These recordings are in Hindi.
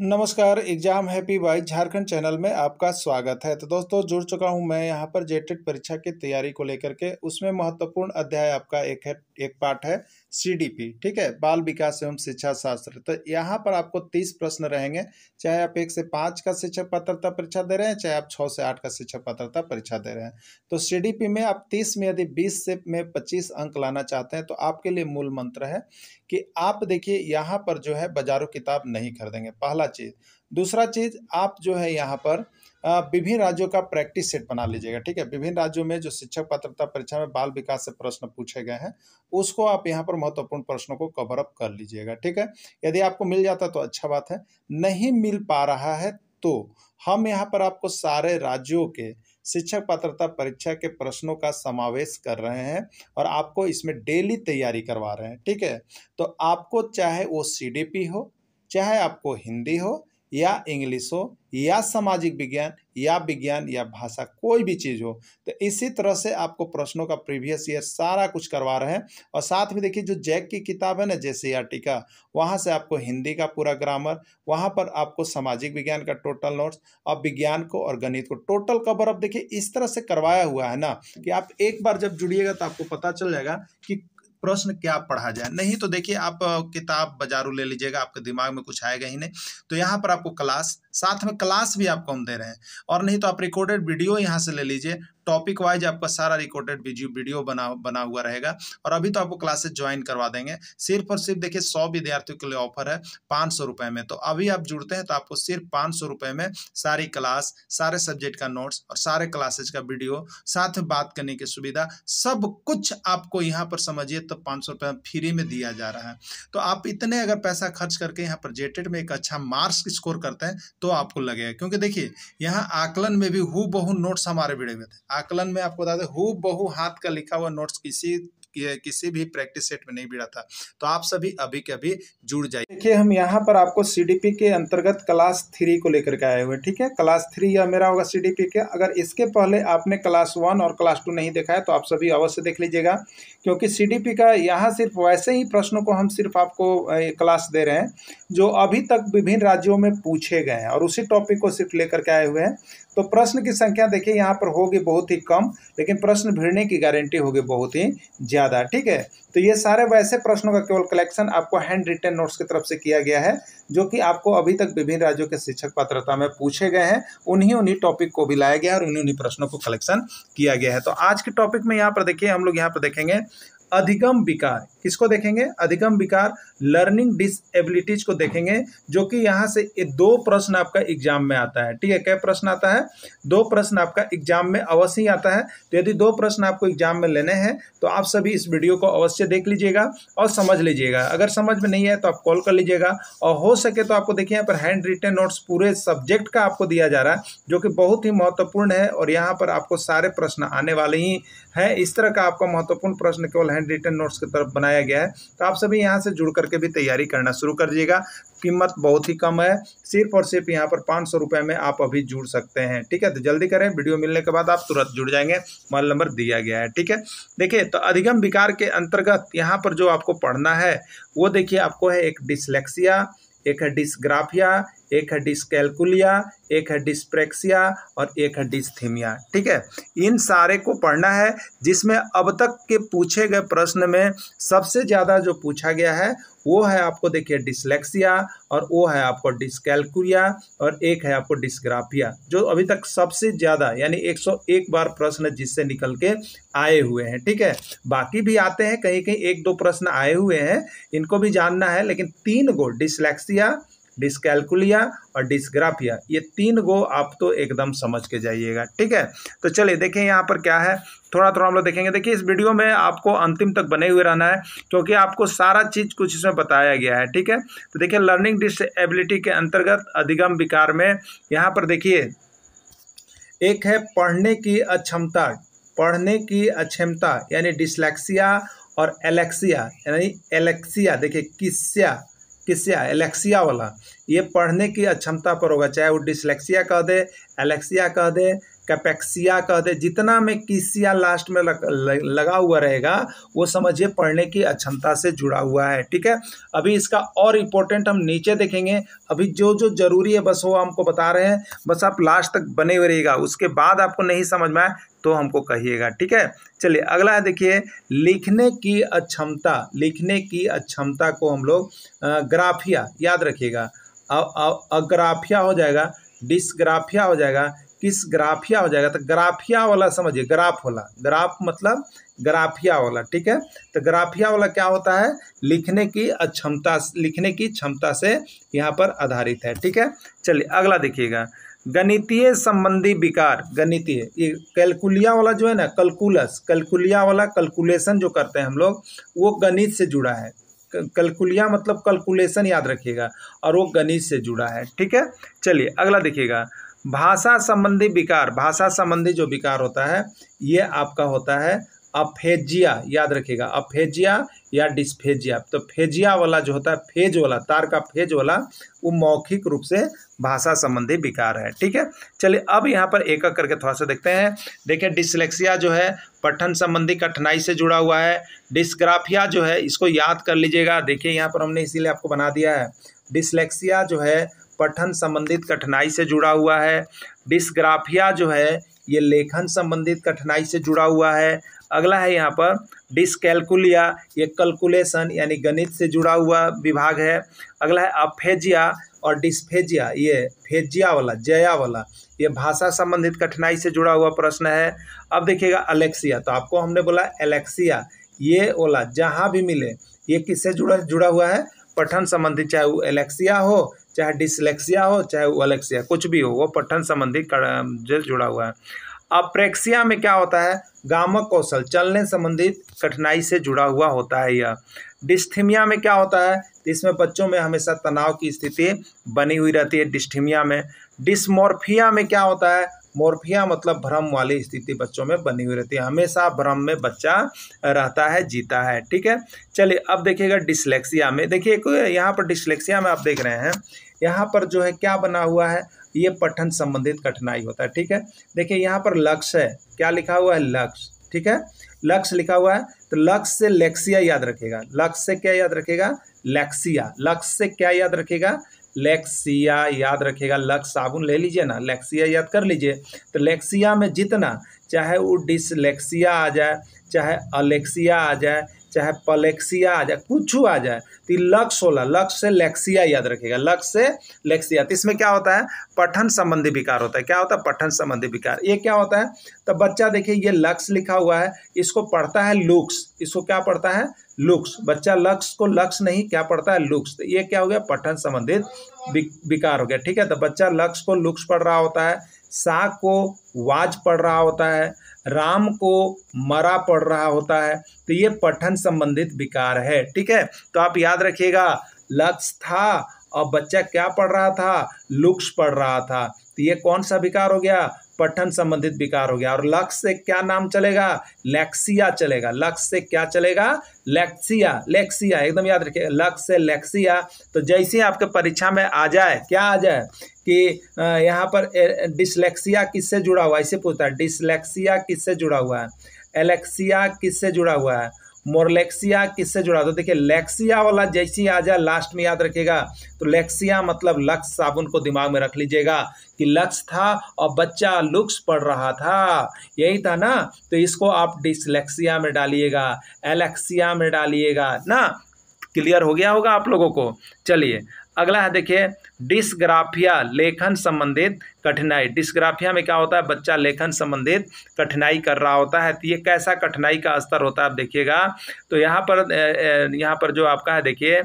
नमस्कार exam happy by Jharkhand channel में आपका स्वागत है तो दोस्तों जुड़ चुका हूं मैं यहां पर जेटेड परीक्षा की तैयारी को लेकर के उसमें महत्वपूर्ण अध्याय आपका एक है एक पाठ है सीडीपी ठीक है बाल विकास एवं शिक्षा शास्त्र तो यहां पर आपको तीस प्रश्न रहेंगे चाहे आप एक से पाँच का शिक्षक पात्रता परीक्षा दे रहे हैं चाहे आप छः से आठ का शिक्षक पात्रता परीक्षा दे रहे हैं तो सी में आप तीस में यदि बीस से में पच्चीस अंक लाना चाहते हैं तो आपके लिए मूल मंत्र है कि आप देखिए यहाँ पर जो है बाजारों किताब नहीं खरीदेंगे पहला चीज़ दूसरा चीज़ आप जो है यहाँ पर विभिन्न राज्यों का प्रैक्टिस सेट बना लीजिएगा ठीक है विभिन्न राज्यों में जो शिक्षक पात्रता परीक्षा में बाल विकास से प्रश्न पूछे गए हैं उसको आप यहाँ पर महत्वपूर्ण प्रश्नों को कवर अप कर लीजिएगा ठीक है यदि आपको मिल जाता तो अच्छा बात है नहीं मिल पा रहा है तो हम यहाँ पर आपको सारे राज्यों के शिक्षक पात्रता परीक्षा के प्रश्नों का समावेश कर रहे हैं और आपको इसमें डेली तैयारी करवा रहे हैं ठीक है तो आपको चाहे वो सी हो चाहे आपको हिंदी हो या इंग्लिश हो या सामाजिक विज्ञान या विज्ञान या भाषा कोई भी चीज़ हो तो इसी तरह से आपको प्रश्नों का प्रीवियस ईयर सारा कुछ करवा रहे हैं और साथ में देखिए जो जैक की किताब है ना जैसे आर टी का वहाँ से आपको हिंदी का पूरा ग्रामर वहाँ पर आपको सामाजिक विज्ञान का टोटल नोट्स और विज्ञान को और गणित को टोटल कवर अब देखिए इस तरह से करवाया हुआ है ना कि आप एक बार जब जुड़िएगा तो आपको पता चल जाएगा कि प्रश्न क्या पढ़ा जाए नहीं तो देखिए आप किताब बाजारू ले लीजिएगा आपके दिमाग में कुछ आएगा ही नहीं तो यहाँ पर आपको क्लास साथ में क्लास भी आपको हम दे रहे हैं और नहीं तो आप रिकॉर्डेड वीडियो यहाँ से ले लीजिए टॉपिक वाइज आपका सारा रिकॉर्डेड वीडियो बना बना हुआ रहेगा और अभी तो आपको क्लासेस ज्वाइन करवा देंगे सिर्फ और सिर्फ देखिए सौ विद्यार्थियों के लिए ऑफर है पाँच सौ रुपये में तो अभी आप जुड़ते हैं तो आपको सिर्फ पाँच सौ रुपये में सारी क्लास सारे सब्जेक्ट का नोट्स और सारे क्लासेज का वीडियो साथ में बात करने की सुविधा सब कुछ आपको यहाँ पर समझिए तो तो पाँच सौ रुपया फ्री में दिया जा रहा है तो आप इतने अगर पैसा खर्च करके यहाँ पर जेटेड में एक अच्छा मार्क्स स्कोर करते हैं तो आपको लगेगा क्योंकि देखिए यहाँ आकलन में भी हु बहु नोट्स हमारे भिड़े हुए थे आकलन में आपको बता दें हु बहु हाथ का लिखा हुआ नोट्स किसी किसी भी प्रैक्टिस सेट में नहीं भिड़ा था तो आप सभी अभी के अभी जुड़ जाइए देखिए हम यहाँ पर आपको सीडीपी के अंतर्गत क्लास थ्री को लेकर के आए हुए ठीक है क्लास थ्री या मेरा होगा सी के अगर इसके पहले आपने क्लास वन और क्लास टू नहीं देखा है तो आप सभी अवश्य देख लीजिएगा क्योंकि सी का यहाँ सिर्फ वैसे ही प्रश्नों को हम सिर्फ आपको क्लास दे रहे हैं जो अभी तक विभिन्न राज्यों में पूछे गए हैं और उसी टॉपिक को सिर्फ लेकर के आए हुए हैं तो प्रश्न की संख्या देखिए यहाँ पर होगी बहुत ही कम लेकिन प्रश्न भिड़ने की गारंटी होगी बहुत ही ज़्यादा ठीक है तो ये सारे वैसे प्रश्नों का केवल कलेक्शन आपको हैंड रिटर्न नोट्स की तरफ से किया गया है जो कि आपको अभी तक विभिन्न राज्यों के शिक्षक पात्रता में पूछे गए हैं उन्हीं उन्हीं टॉपिक को भी लाया गया और उन्हीं उन्हीं प्रश्नों को कलेक्शन किया गया है तो आज के टॉपिक में यहाँ पर देखिए हम लोग यहाँ पर देखेंगे अधिगम विकार किसको देखेंगे अधिकम विकार लर्निंग डिसएबिलिटीज को देखेंगे जो कि यहाँ से दो प्रश्न आपका एग्जाम में आता है ठीक है क्या प्रश्न आता है दो प्रश्न आपका एग्जाम में अवश्य ही आता है तो यदि दो प्रश्न आपको एग्जाम में लेने हैं तो आप सभी इस वीडियो को अवश्य देख लीजिएगा और समझ लीजिएगा अगर समझ में नहीं है तो आप कॉल कर लीजिएगा और हो सके तो आपको देखिए यहाँ पर हैंड रिटर्न नोट्स पूरे सब्जेक्ट का आपको दिया जा रहा है जो कि बहुत ही महत्वपूर्ण है और यहाँ पर आपको सारे प्रश्न आने वाले ही हैं इस तरह का आपका महत्वपूर्ण प्रश्न केवल हैंड रिटर्न नोट्स की तरफ बनाया बताया गया है तो आप सभी यहाँ से जुड़ करके भी तैयारी करना शुरू कर दीजिएगा कीमत बहुत ही कम है सिर्फ और सिर्फ यहाँ पर पाँच सौ रुपये में आप अभी जुड़ सकते हैं ठीक है तो जल्दी करें वीडियो मिलने के बाद आप तुरंत जुड़ जाएंगे मोबाइल नंबर दिया गया है ठीक है देखिए तो अधिगम विकार के अंतर्गत यहाँ पर जो आपको पढ़ना है वो देखिए आपको है एक डिसलेक्सिया एक है डिसग्राफिया एक है डिस्कैलकुलिया एक है डिस्प्रेक्सिया और एक है डिस्थीमिया ठीक है इन सारे को पढ़ना है जिसमें अब तक के पूछे गए प्रश्न में सबसे ज़्यादा जो पूछा गया है वो है आपको देखिए डिसलेक्सिया और वो है आपको डिस्कैलकुलिया और एक है आपको डिस्ग्राफिया जो अभी तक सबसे ज़्यादा यानी 101 बार प्रश्न जिससे निकल के आए हुए हैं ठीक है बाकी भी आते हैं कहीं कहीं एक दो प्रश्न आए हुए हैं इनको भी जानना है लेकिन तीन गो डिसलेक्सिया डिस्कैलकुलिया और डिस्ग्राफिया ये तीन गो आप तो एकदम समझ के जाइएगा ठीक है तो चलिए देखिए यहाँ पर क्या है थोड़ा थोड़ा हम लोग देखेंगे देखिए इस वीडियो में आपको अंतिम तक बने हुए रहना है क्योंकि आपको सारा चीज़ कुछ इसमें बताया गया है ठीक है तो देखिए लर्निंग डिसएबिलिटी के अंतर्गत अधिगम विकार में यहाँ पर देखिए एक है पढ़ने की अक्षमता पढ़ने की अक्षमता यानी डिसलेक्सिया और एलेक्सिया यानी एलेक्सिया देखिए किस्या किससे एलेक्सिया वाला ये पढ़ने की अक्षमता पर होगा चाहे वो डिसलेक्सिया कह दे एलेक्सिया कह दे कैपेक्सिया कहते जितना में किसिया लास्ट में लग, लगा हुआ रहेगा वो समझिए पढ़ने की अक्षमता से जुड़ा हुआ है ठीक है अभी इसका और इम्पोर्टेंट हम नीचे देखेंगे अभी जो जो जरूरी है बस वो हमको बता रहे हैं बस आप लास्ट तक बने हुए रहेगा उसके बाद आपको नहीं समझ में आए तो हमको कहिएगा ठीक है चलिए अगला है देखिए लिखने की अक्षमता लिखने की अक्षमता को हम लोग ग्राफिया याद रखिएगा अग्राफिया हो जाएगा डिस्ग्राफिया हो जाएगा किस ग्राफिया हो जाएगा तो ग्राफिया वाला समझिए ग्राफ वाला ग्राफ मतलब ग्राफिया वाला ठीक है तो ग्राफिया वाला क्या होता है लिखने की अक्षमता लिखने की क्षमता से यहाँ पर आधारित है ठीक है चलिए अगला देखिएगा गणितीय संबंधी विकार गणितीय ये कैलकुलिया वाला जो है ना कलकुलस कैलकुलिया वाला कैलकुलेशन जो करते हैं हम लोग वो गणित से जुड़ा है कैलकुलिया मतलब कैलकुलेशन याद रखिएगा और वो गणित से जुड़ा है ठीक है चलिए अगला देखिएगा भाषा संबंधी विकार भाषा संबंधी जो विकार होता है ये आपका होता है अफेजिया याद रखिएगा अफेजिया या डिस्फेजिया तो फेजिया वाला जो होता है फेज वाला तार का फेज वाला वो मौखिक रूप से भाषा संबंधी विकार है ठीक है चलिए अब यहाँ पर एक एक करके थोड़ा सा देखते हैं देखिए डिसलेक्सिया जो है पठन संबंधी कठिनाई से जुड़ा हुआ है डिस्ग्राफिया जो है इसको याद कर लीजिएगा देखिए यहाँ पर हमने इसीलिए आपको बना दिया है डिसलेक्सिया जो है पठन संबंधित कठिनाई से जुड़ा हुआ है डिस्ग्राफिया जो है ये लेखन संबंधित कठिनाई से जुड़ा हुआ है अगला है यहाँ पर डिसकैलकुलिया ये कैलकुलेशन यानी गणित से जुड़ा हुआ विभाग है अगला है अफेजिया और डिस्फेजिया ये फेजिया वाला जया वाला ये भाषा संबंधित कठिनाई से जुड़ा हुआ प्रश्न है अब देखिएगा अलेक्सिया तो आपको हमने बोला एलेक्सिया ये वाला जहाँ भी मिले ये किससे जुड़ा जुड़ा हुआ है पठन संबंधित चाहे वो एलेक्सिया हो चाहे डिसलेक्सिया हो चाहे वलेक्सिया कुछ भी हो वो पठन संबंधी जो जुड़ा हुआ है अप्रेक्सिया में क्या होता है गामक कौशल चलने संबंधी कठिनाई से जुड़ा हुआ होता है यह डिस्थीमिया में क्या होता है इसमें बच्चों में हमेशा तनाव की स्थिति बनी हुई रहती है डिस्थीमिया में डिसमोर्फिया में क्या होता है मोरफिया मतलब भ्रम वाली स्थिति बच्चों में बनी हुई रहती है हमेशा भ्रम में बच्चा रहता है जीता है ठीक है चलिए अब देखिएगा डिसलेक्सिया में देखिए यहाँ पर डिसलेक्सिया में आप देख रहे हैं यहाँ पर जो है क्या बना हुआ है ये पठन संबंधित कठिनाई होता है ठीक है देखिए यहाँ पर लक्ष्य है क्या लिखा हुआ है लक्ष्य ठीक है लक्ष्य लिखा हुआ है तो लक्ष्य से लेक्सिया याद रखेगा लक्ष्य से क्या याद रखेगा लेक्सिया लक्ष्य से क्या याद रखेगा लेक्सिया याद रखेगा लक्स साबुन ले लीजिए ना लेक्सिया याद कर लीजिए तो लेक्सिया में जितना चाहे वो डिसलेक्सिया आ जाए चाहे अलेक्सिया आ जाए चाहे पलेक्सिया आ जाए कुछ आ जाए तो लक्ष्य होला लक्स से लेक्सिया याद रखेगा लक्ष्य से लेक्सिया तो इसमें क्या होता है पठन संबंधी विकार होता है क्या होता है पठन संबंधी विकार ये क्या होता है तो बच्चा देखिए ये लक्ष्य लिखा हुआ है इसको पढ़ता है लुक्स इसको क्या पढ़ता है लुक्स बच्चा लक्ष्य को लक्ष्य नहीं क्या पढ़ता है लुक्स तो ये क्या हो गया पठन संबंधित विकार हो गया ठीक है तो बच्चा लक्ष्य को लुक्स पढ़ रहा होता है सा को वाज पढ़ रहा होता है राम को मरा पड़ रहा होता है तो ये पठन संबंधित विकार है ठीक है तो आप याद रखिएगा लक्ष्य था और बच्चा क्या पढ़ रहा था लुक्स पढ़ रहा था तो ये कौन सा विकार हो गया पठन संबंधित विकार हो गया और लक्ष्य से क्या नाम चलेगा लेक्सिया चलेगा लक्ष्य से क्या चलेगा लेक्सिया लेक्सिया एकदम याद रखिए लक्ष्य से लेक्सिया तो जैसे आपके परीक्षा में आ जाए क्या आ जाए कि यहाँ पर डिसलेक्सिया किससे जुड़ा हुआ है इसे पूछता है डिसलेक्सिया किससे जुड़ा हुआ है एलेक्सिया किससे जुड़ा हुआ है मोरलेक्सिया किससे जुड़ा था तो देखिए लेक्सिया वाला जैसे ही आ जाए लास्ट में याद रखेगा तो लेक्सिया मतलब लक्स साबुन को दिमाग में रख लीजिएगा कि लक्स था और बच्चा लुक्स पढ़ रहा था यही था ना तो इसको आप डिसलेक्सिया में डालिएगा एलेक्सिया में डालिएगा ना क्लियर हो गया होगा आप लोगों को चलिए अगला है देखिए डिस्ग्राफिया लेखन संबंधित कठिनाई डिस्ग्राफिया में क्या होता है बच्चा लेखन संबंधित कठिनाई कर रहा होता है तो ये कैसा कठिनाई का स्तर होता है आप देखिएगा तो यहाँ पर यहाँ पर जो आपका है देखिए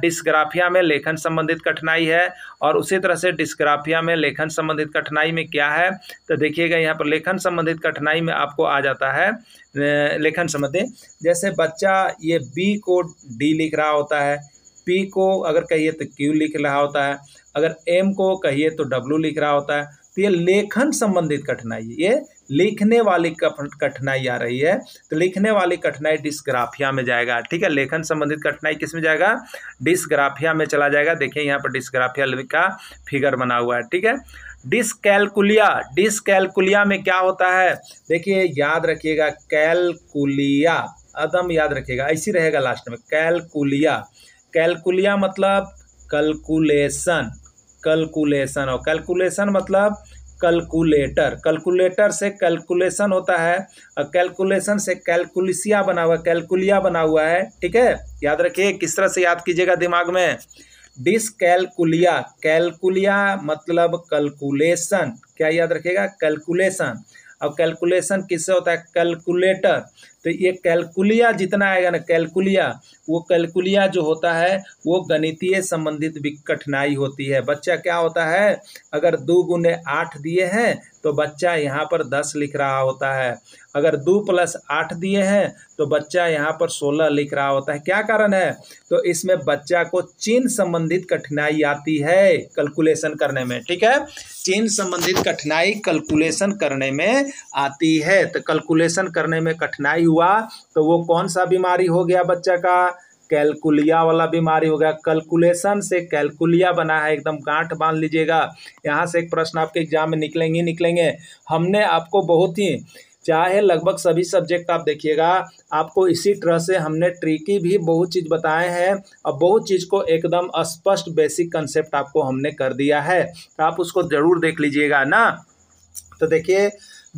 डिस्ग्राफिया में लेखन संबंधित कठिनाई है और उसी तरह से डिस्ग्राफिया में लेखन संबंधित कठिनाई में क्या है तो देखिएगा यहाँ पर लेखन संबंधित कठिनाई में आपको आ जाता है लेखन संबंधित जैसे बच्चा ये बी को डी लिख रहा होता है पी को अगर कहिए तो क्यू लिख रहा होता है अगर एम को कहिए तो डब्लू लिख रहा होता है तो ये लेखन संबंधित कठिनाई ये लिखने वाली कठिनाई आ रही है तो लिखने वाली कठिनाई डिस्ग्राफिया में जाएगा ठीक है लेखन संबंधित कठिनाई किस में जाएगा डिस्ग्राफिया में चला जाएगा देखिए यहाँ पर डिस्ग्राफिया का फिगर बना हुआ है ठीक है डिसकैलकुलिया डिसकैलकुलिया में क्या होता है देखिए याद रखिएगा कैलकुलिया अदम याद रखिएगा ऐसी रहेगा लास्ट में कैलकुलिया कैलकुलिया मतलब कैलकुलेशन कैलकुलेशन और कैलकुलेशन मतलब कैलकुलेटर कैलकुलेटर से कैलकुलेशन होता है और कैलकुलेशन से कैलकुलिसिया बना हुआ कैलकुलिया बना हुआ है ठीक है याद रखिए किस तरह से याद कीजिएगा दिमाग में डिसकैलकुलिया कैलकुलिया मतलब कैलकुलेशन क्या याद रखिएगा कैलकुलेशन और कैलकुलेशन किससे होता है कैलकुलेटर तो ये कैलकुलिया जितना आएगा ना कैलकुलिया वो कैलकुलिया जो होता है वो गणितीय संबंधित भी कठिनाई होती है बच्चा क्या होता है अगर दो गुने आठ दिए हैं तो बच्चा यहाँ पर दस लिख रहा होता है अगर दो प्लस आठ दिए हैं तो बच्चा यहाँ पर सोलह लिख रहा होता है क्या कारण है तो इसमें बच्चा को चिन्ह संबंधित कठिनाई आती है कैलकुलेशन करने में ठीक है चिन्ह संबंधित कठिनाई कैलकुलेशन करने में आती है तो कैलकुलेशन करने में कठिनाई हुआ तो वो कौन सा बीमारी हो गया बच्चा का कैलकुलिया वाला बीमारी हो गया कैलकुलेशन से कैलकुलिया बना है एकदम गांठ बांध लीजिएगा यहाँ से एक प्रश्न आपके एग्जाम में निकलेंगे निकलेंगे हमने आपको बहुत ही चाहे लगभग सभी सब्जेक्ट आप देखिएगा आपको इसी तरह से हमने ट्रिकी भी बहुत चीज़ बताए हैं और बहुत चीज़ को एकदम स्पष्ट बेसिक कंसेप्ट आपको हमने कर दिया है तो आप उसको ज़रूर देख लीजिएगा ना तो देखिए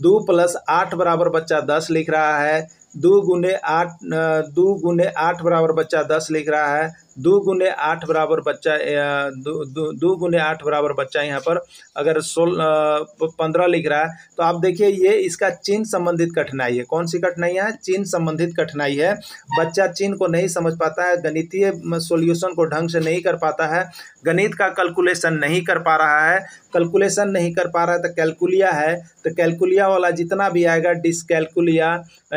दो प्लस आठ बराबर बच्चा दस लिख रहा है दो गुने आठ दो गुने आठ बराबर बच्चा दस लिख रहा है दो गुने आठ बराबर बच्चा दो दो, गुने आठ बराबर बच्चा यहाँ पर अगर सोल पंद्रह लिख रहा है तो आप देखिए ये इसका चिन्ह संबंधित कठिनाई है कौन सी कठिनाई है चिन्ह संबंधित कठिनाई है बच्चा चिन्ह को नहीं समझ पाता है गणितीय सोल्यूशन को ढंग से नहीं कर पाता है गणित का कैलकुलेशन नहीं कर पा रहा है कैलकुलेशन नहीं कर पा रहा है तो कैलकुलिया है तो कैलकुलिया वाला जितना भी आएगा डिसकैलकुलिया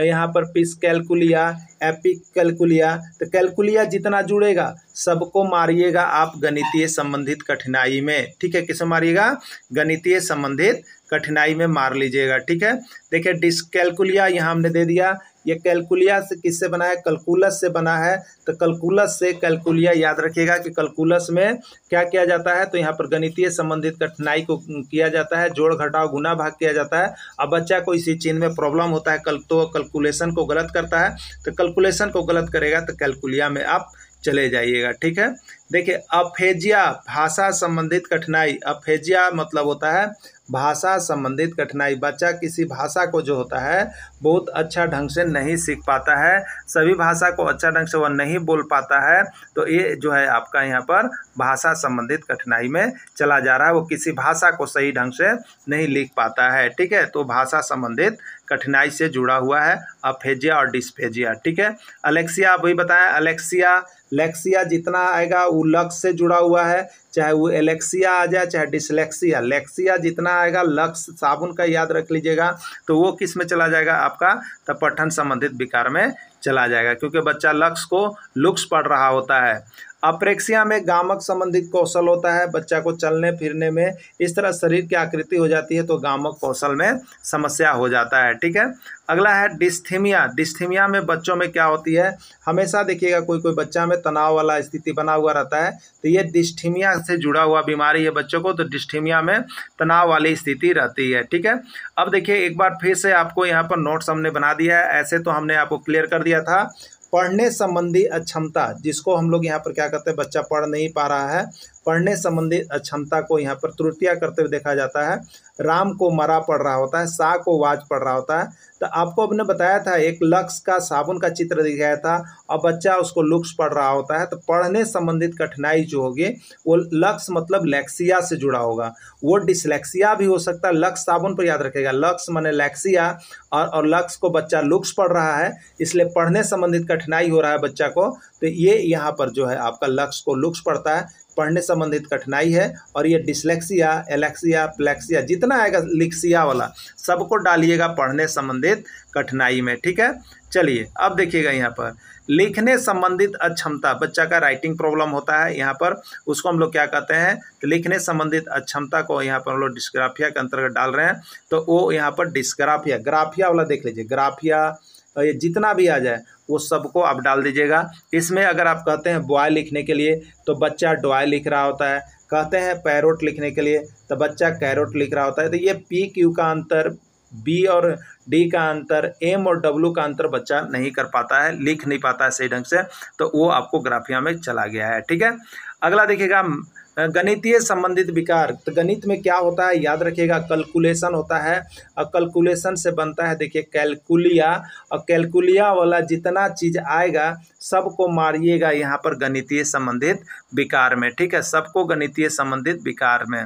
यहाँ पर पिस कैलकुलिया एपिकलकुलिया तो कैलकुलिया जितना जुड़ेगा सबको मारिएगा आप गणितीय संबंधित कठिनाई में ठीक है किसे मारिएगा गणितीय संबंधित कठिनाई में मार लीजिएगा ठीक है देखिए डिस कैलकुलिया यहाँ हमने दे दिया ये कैलकुलिया से किससे बना है कैलकुलस से बना है तो कैलकुलस से कैलकुलिया याद रखिएगा कि कैलकुलस में क्या किया जाता है तो यहाँ पर गणितीय संबंधित कठिनाई को किया जाता है जोड़ घटाव गुना भाग किया जाता है अब बच्चा को इसी चिन्ह में प्रॉब्लम होता है कल तो कैलकुलेशन को गलत करता है तो कैलकुलेशन को गलत करेगा तो कैलकुलिया में आप चले जाइएगा ठीक है देखिए अफेजिया भाषा संबंधित कठिनाई अफेजिया मतलब होता है भाषा संबंधित कठिनाई बच्चा किसी भाषा को जो होता है बहुत अच्छा ढंग से नहीं सीख पाता है सभी भाषा को अच्छा ढंग से वह नहीं बोल पाता है तो ये जो है आपका यहाँ पर भाषा संबंधित कठिनाई में चला जा रहा है वो किसी भाषा को सही ढंग से नहीं लिख पाता है ठीक है तो भाषा संबंधित कठिनाई से जुड़ा हुआ है अफेजिया और डिस्फेजिया ठीक है अलेक्सिया आप वही बताएं अलेक्सिया लेक्सिया जितना आएगा वो लक्ष्य से जुड़ा हुआ है चाहे वो एलेक्सिया आ जाए चाहे डिसलेक्सिया लेक्सिया जितना आएगा लक्ष्य साबुन का याद रख लीजिएगा तो वो किस में चला जाएगा आपका तो पठन संबंधित विकार में चला जाएगा क्योंकि बच्चा लक्ष्य को लुक्स पढ़ रहा होता है अप्रेक्सिया में गामक संबंधित कौशल होता है बच्चा को चलने फिरने में इस तरह शरीर की आकृति हो जाती है तो गामक कौशल में समस्या हो जाता है ठीक है अगला है डिस्थीमिया डिस्थीमिया में बच्चों में क्या होती है हमेशा देखिएगा कोई कोई बच्चा में तनाव वाला स्थिति बना हुआ रहता है तो ये डिस्थीमिया से जुड़ा हुआ बीमारी है बच्चों को तो डिस्थीमिया में तनाव वाली स्थिति रहती है ठीक है अब देखिए एक बार फिर से आपको यहाँ पर नोट्स हमने बना दिया है ऐसे तो हमने आपको क्लियर कर दिया था पढ़ने संबंधी अक्षमता जिसको हम लोग यहाँ पर क्या कहते हैं बच्चा पढ़ नहीं पा रहा है पढ़ने संबंधी अक्षमता को यहाँ पर त्रुटिया करते हुए देखा जाता है राम को मरा पड़ रहा होता है सा को वाज पढ़ रहा होता है तो आपको अपने बताया था एक लक्ष्य का साबुन का चित्र दिखाया था और बच्चा उसको लुक्स पढ़ रहा होता है तो पढ़ने संबंधित कठिनाई जो होगी वो लक्ष्य मतलब लैक्सिया से जुड़ा होगा वो डिसलेक्सिया भी हो सकता है लक्ष्य साबुन पर याद रखेगा लक्ष्य मैंने लैक्सिया और और लक्स को बच्चा लुक्स पढ़ रहा है इसलिए पढ़ने संबंधित कठिनाई हो रहा है बच्चा को तो ये यहाँ पर जो है आपका लक्ष्य को लुक्स पड़ता है पढ़ने संबंधित कठिनाई है और ये डिसलेक्सिया एलेक्सिया प्लेक्सिया जितना आएगा लिक्सिया वाला सबको डालिएगा पढ़ने संबंधित कठिनाई में ठीक है चलिए अब देखिएगा यहाँ पर लिखने संबंधित अक्षमता बच्चा का राइटिंग प्रॉब्लम होता है यहाँ पर उसको हम लोग क्या कहते हैं तो लिखने संबंधित अक्षमता को यहाँ पर हम लोग डिस्ग्राफिया के अंतर्गत डाल रहे हैं तो वो यहाँ पर डिस्ग्राफिया ग्राफिया वाला देख लीजिए ग्राफिया तो ये जितना भी आ जाए वो सबको आप डाल दीजिएगा इसमें अगर आप कहते हैं बॉय लिखने के लिए तो बच्चा डॉय लिख रहा होता है कहते हैं पैरोट लिखने के लिए तो बच्चा कैरोट लिख रहा होता है तो ये पी क्यू का अंतर बी और डी का अंतर एम और डब्ल्यू का अंतर बच्चा नहीं कर पाता है लिख नहीं पाता है सही ढंग से तो वो आपको ग्राफिया में चला गया है ठीक है अगला देखिएगा गणितीय संबंधित विकार तो गणित में क्या होता है याद रखिएगा कैलकुलेशन होता है और कैलकुलेशन से बनता है देखिए कैलकुलिया और कैलकुलिया वाला जितना चीज आएगा सबको मारिएगा यहाँ पर गणितीय संबंधित विकार में ठीक है सबको गणितीय संबंधित विकार में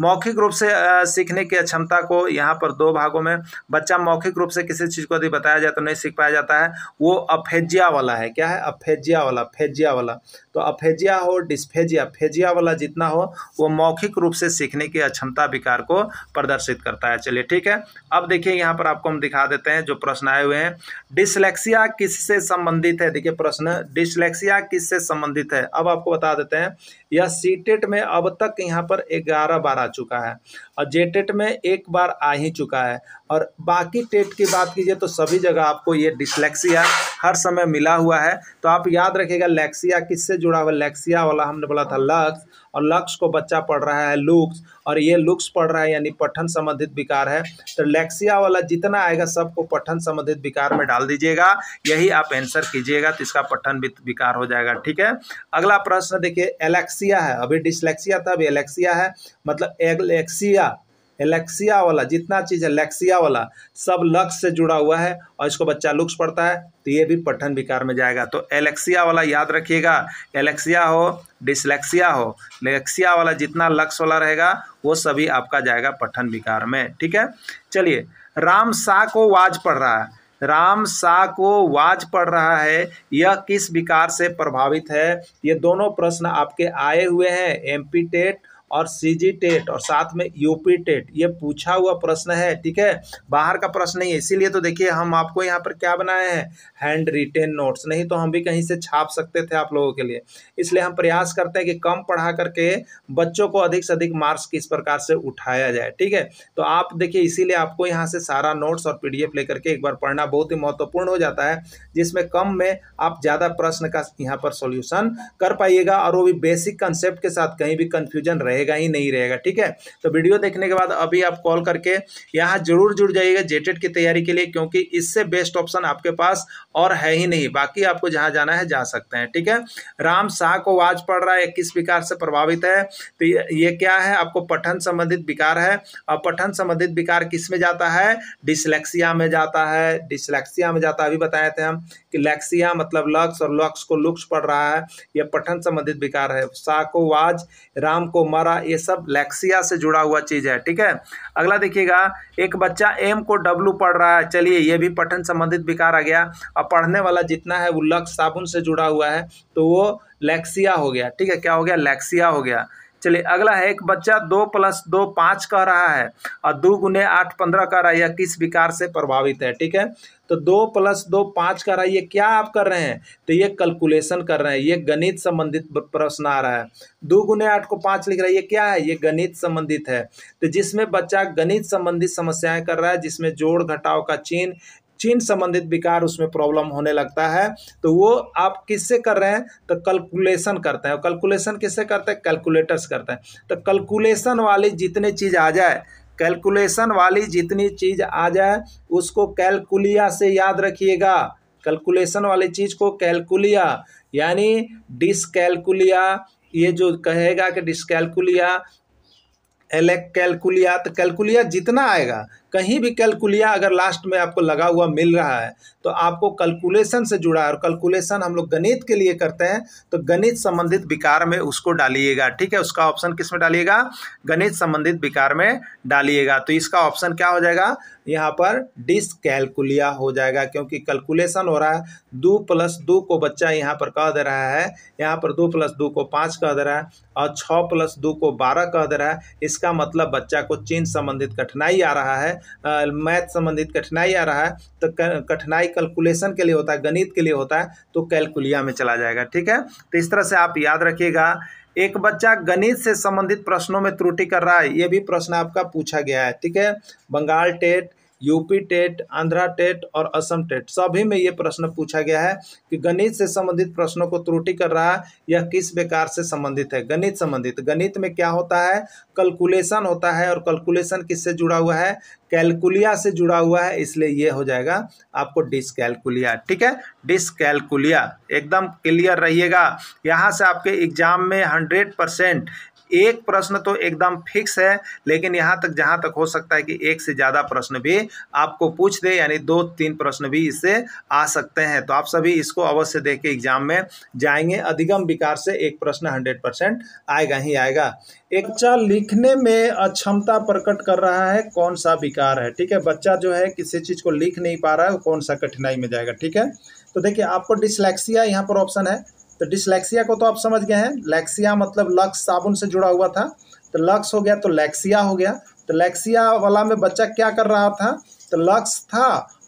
मौखिक रूप से सीखने की क्षमता को यहाँ पर दो भागों में बच्चा मौखिक मौखिक रूप से किसी चीज़ को यदि बताया जाए तो नहीं सीख पाया जाता है वो अफेजिया वाला है क्या है अफेजिया वाला फेजिया वाला तो अफेजिया हो डिस्फेजिया फेजिया वाला जितना हो वो मौखिक रूप से सीखने की अक्षमता विकार को प्रदर्शित करता है चलिए ठीक है अब देखिए यहाँ पर आपको हम दिखा देते हैं जो प्रश्न आए हुए हैं डिसलेक्सिया किससे संबंधित है देखिए प्रश्न डिसलेक्सिया किससे संबंधित है अब आपको बता देते हैं यह सी टेट e में अब तक यहाँ पर ग्यारह बार आ चुका है और जे टेट e में एक बार आ ही चुका है और बाकी टेट e की बात कीजिए तो सभी जगह आपको ये डिसलेक्सिया हर समय मिला हुआ है तो आप याद रखिएगा लेक्सिया किससे जुड़ा जुड़ा हुआ लेक्सिया वाला हमने बोला था लक्स और लक्स को बच्चा पढ़ रहा है लुक्स और ये लुक्स पढ़ रहा है यानी पठन संबंधित विकार है तो लेक्सिया वाला जितना आएगा सबको पठन संबंधित विकार में डाल दीजिएगा यही आप आंसर कीजिएगा तो इसका पठन विकार हो जाएगा ठीक है अगला प्रश्न देखिए एलेक्सिया है अभी डिसलेक्सिया था अभी एलेक्सिया है मतलब एलेक्सिया एलेक्सिया वाला जितना चीज़ है लेक्सिया वाला सब लक्स से जुड़ा हुआ है और इसको बच्चा लुक्स पढ़ता है तो ये भी पठन विकार में जाएगा तो एलेक्सिया वाला याद रखिएगा एलेक्सिया हो डिसलेक्सिया हो लेक्सिया वाला जितना लक्स वाला रहेगा वो सभी आपका जाएगा पठन विकार में ठीक है चलिए राम शाह को वाज पढ़ रहा है राम शाह को वाज पढ़ रहा है यह किस विकार से प्रभावित है ये दोनों प्रश्न आपके आए हुए हैं एम्पीटेट और सी जी टेट और साथ में यूपी टेट ये पूछा हुआ प्रश्न है ठीक है बाहर का प्रश्न नहीं है इसीलिए तो देखिए हम आपको यहाँ पर क्या बनाए हैं हैंड रिटेन नोट्स नहीं तो हम भी कहीं से छाप सकते थे आप लोगों के लिए इसलिए हम प्रयास करते हैं कि कम पढ़ा करके बच्चों को अधिक से अधिक मार्क्स किस प्रकार से उठाया जाए ठीक है तो आप देखिए इसीलिए आपको यहाँ से सारा नोट्स और पी लेकर के एक बार पढ़ना बहुत ही महत्वपूर्ण हो जाता है जिसमें कम में आप ज़्यादा प्रश्न का यहाँ पर सोल्यूशन कर पाइएगा और वो भी बेसिक कंसेप्ट के साथ कहीं भी कन्फ्यूजन रहे रहेगा ही नहीं रहेगा ठीक है तो वीडियो देखने के बाद अभी आप कॉल करके यहाँ जरूर जुड़ जाइएगा जेटेड की तैयारी के लिए क्योंकि इससे बेस्ट ऑप्शन आपके पास और है ही नहीं बाकी आपको जहाँ जाना है जा सकते हैं ठीक है राम शाह को वाज पड़ रहा है किस विकार से प्रभावित है तो ये क्या है आपको पठन संबंधित विकार है और पठन संबंधित विकार किस में जाता है डिसलेक्सिया में जाता है डिसलेक्सिया में जाता है अभी बताए थे हम कि लेक्सिया मतलब लक्स और लक्स को लुक्स पड़ रहा है यह पठन संबंधित विकार है शाह को वाज राम को मर हमारा ये सब लेक्सिया से जुड़ा हुआ चीज़ है ठीक है अगला देखिएगा एक बच्चा एम को डब्लू पढ़ रहा है चलिए ये भी पठन संबंधित विकार आ गया अब पढ़ने वाला जितना है वो लक्ष साबुन से जुड़ा हुआ है तो वो लेक्सिया हो गया ठीक है क्या हो गया लेक्सिया हो गया चलिए अगला है एक बच्चा दो प्लस दो पाँच कह रहा है और दो गुने आठ पंद्रह कह रहा है यह किस विकार से प्रभावित है ठीक है तो दो प्लस दो पाँच कह रहा है ये क्या आप कर रहे हैं तो ये कैलकुलेशन कर रहे हैं ये गणित संबंधित प्रश्न आ रहा है दो गुने आठ को पाँच लिख रहा है ये क्या है ये गणित संबंधित है तो जिसमें बच्चा गणित संबंधित समस्याएं कर रहा है जिसमें जोड़ घटाव का चिन्ह चिन्ह संबंधित विकार उसमें प्रॉब्लम होने लगता है तो वो आप किससे कर रहे हैं तो कैलकुलेशन करते हैं कैलकुलेशन किससे करते हैं कैलकुलेटर्स करते हैं तो कैलकुलेशन वाली जितने चीज़ आ जाए कैलकुलेशन वाली जितनी चीज़ आ जाए उसको कैलकुलिया से याद रखिएगा कैलकुलेशन वाली चीज़ को कैलकुलिया यानी डिसकैलकुलिया ये जो कहेगा कि डिसकैलकुलिया एलेक कैलकुलिया तो कैलकुलिया जितना आएगा कहीं भी कैलकुलिया अगर लास्ट में आपको लगा हुआ मिल रहा है तो आपको कैलकुलेशन से जुड़ा है और कैलकुलेशन हम लोग गणित के लिए करते हैं तो गणित संबंधित विकार में उसको डालिएगा ठीक है उसका ऑप्शन किस में डालिएगा गणित संबंधित विकार में डालिएगा तो इसका ऑप्शन क्या हो जाएगा यहाँ पर डिसकैलकुलिया हो जाएगा क्योंकि कैलकुलेशन हो रहा है दो प्लस दो को बच्चा यहाँ पर कह दे रहा है यहाँ पर दो प्लस दो को पाँच कह दे रहा है और छः प्लस दो को बारह कह दे रहा है इसका मतलब बच्चा को चिन्ह संबंधित कठिनाई आ रहा है मैथ संबंधित कठिनाई आ रहा है तो कठिनाई कैलकुलेशन के लिए होता है गणित के लिए होता है तो कैलकुलिया में चला जाएगा ठीक है तो इस तरह से आप याद रखिएगा एक बच्चा गणित से संबंधित प्रश्नों में त्रुटि कर रहा है ये भी प्रश्न आपका पूछा गया है ठीक है Bengal TET UP TET Andhra TET और असम टेट सभी में ये प्रश्न पूछा गया है कि गणित से संबंधित प्रश्नों को त्रुटि कर रहा है यह किस बेकार से संबंधित है गणित संबंधित गणित में क्या होता है कैलकुलेशन होता है और कैलकुलेशन किससे जुड़ा हुआ है कैलकुलिया से जुड़ा हुआ है इसलिए ये हो जाएगा आपको डिसकैलकुलिया ठीक है डिसकैलकुलिया एकदम क्लियर रहिएगा यहाँ से आपके एग्जाम में हंड्रेड परसेंट एक प्रश्न तो एकदम फिक्स है लेकिन यहाँ तक जहाँ तक हो सकता है कि एक से ज़्यादा प्रश्न भी आपको पूछ दे यानी दो तीन प्रश्न भी इससे आ सकते हैं तो आप सभी इसको अवश्य देख के एग्जाम में जाएंगे अधिगम विकार से एक प्रश्न हंड्रेड परसेंट आएगा ही आएगा एक बच्चा लिखने में अक्षमता प्रकट कर रहा है कौन सा विकार है ठीक है बच्चा जो है किसी चीज़ को लिख नहीं पा रहा है कौन सा कठिनाई में जाएगा ठीक है तो देखिए आपको डिसलेक्सिया यहाँ पर ऑप्शन है तो डिसलेक्सिया को तो आप समझ गए हैं लेक्सिया मतलब लक्स साबुन से जुड़ा हुआ था तो लक्स हो गया तो लेक्सिया हो गया तो लेक्सिया वाला में बच्चा क्या कर रहा था तो लक्स था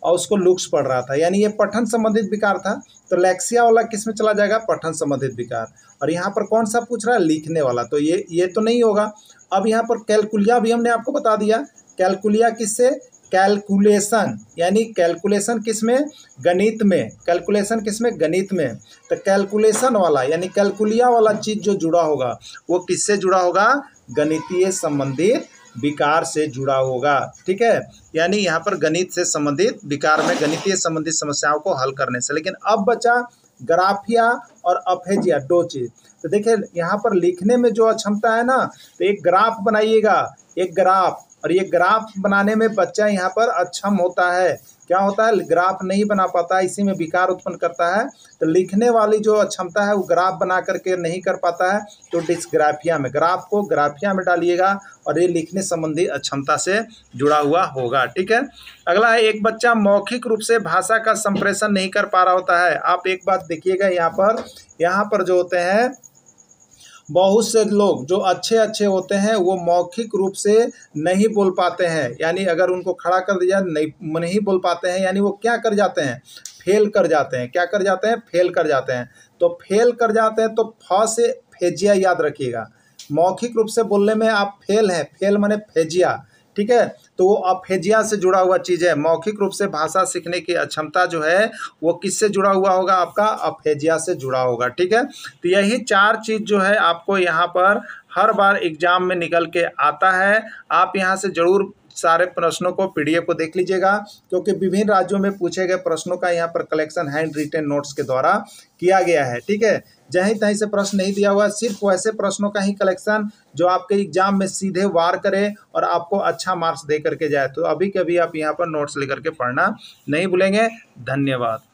और उसको लुक्स पढ़ रहा था यानी ये पठन संबंधित विकार था तो लेक्सिया वाला किस में चला जाएगा पठन संबंधित विकार और यहाँ पर कौन सा पूछ रहा है लिखने वाला तो ये ये तो नहीं होगा अब यहाँ पर कैलकुलिया भी हमने आपको बता दिया कैलकुलिया किससे कैलकुलेशन यानी कैलकुलेशन किस में गणित में कैलकुलेशन किस में गणित में तो कैलकुलेशन वाला यानी कैलकुलिया वाला चीज़ जो जुड़ा होगा वो किससे जुड़ा होगा गणितीय संबंधित विकार से जुड़ा होगा ठीक है यानी यहाँ पर गणित से संबंधित विकार में गणितीय संबंधित समस्याओं को हल करने से लेकिन अब बचा ग्राफिया और अफेजिया दो चीज तो देखिये यहाँ पर लिखने में जो अक्षमता है ना तो एक ग्राफ बनाइएगा एक ग्राफ और ये ग्राफ बनाने में बच्चा यहाँ पर अक्षम होता है क्या होता है ग्राफ नहीं बना पाता इसी में विकार उत्पन्न करता है तो लिखने वाली जो अक्षमता है वो ग्राफ बना करके नहीं कर पाता है तो डिस्ग्राफिया में ग्राफ को ग्राफिया में डालिएगा और ये लिखने संबंधी अक्षमता से जुड़ा हुआ होगा ठीक है अगला है एक बच्चा मौखिक रूप से भाषा का संप्रेषण नहीं कर पा रहा होता है आप एक बात देखिएगा यहाँ पर यहाँ पर जो होते हैं बहुत से लोग जो अच्छे अच्छे होते हैं वो मौखिक रूप से नहीं बोल पाते हैं यानी अगर उनको खड़ा कर दिया नहीं नहीं बोल पाते हैं यानी वो क्या कर जाते हैं फेल कर जाते हैं क्या कर जाते हैं फेल कर जाते हैं तो फेल कर जाते हैं तो फ से फेजिया याद रखिएगा मौखिक रूप से बोलने में आप फेल हैं फेल मैंने फेजिया ठीक है तो वो अफेजिया से जुड़ा हुआ चीज़ है मौखिक रूप से भाषा सीखने की अक्षमता जो है वो किससे जुड़ा हुआ होगा आपका अफेजिया से जुड़ा होगा ठीक है तो यही चार चीज़ जो है आपको यहाँ पर हर बार एग्जाम में निकल के आता है आप यहाँ से ज़रूर सारे प्रश्नों को पीडीएफ को देख लीजिएगा क्योंकि विभिन्न राज्यों में पूछे गए प्रश्नों का यहाँ पर कलेक्शन हैंड रिटेन नोट्स के द्वारा किया गया है ठीक है जहीं तहीं से प्रश्न नहीं दिया हुआ सिर्फ वैसे प्रश्नों का ही कलेक्शन जो आपके एग्जाम में सीधे वार करे और आपको अच्छा मार्क्स दे करके जाए तो अभी कभी आप यहाँ पर नोट्स लेकर के पढ़ना नहीं भूलेंगे धन्यवाद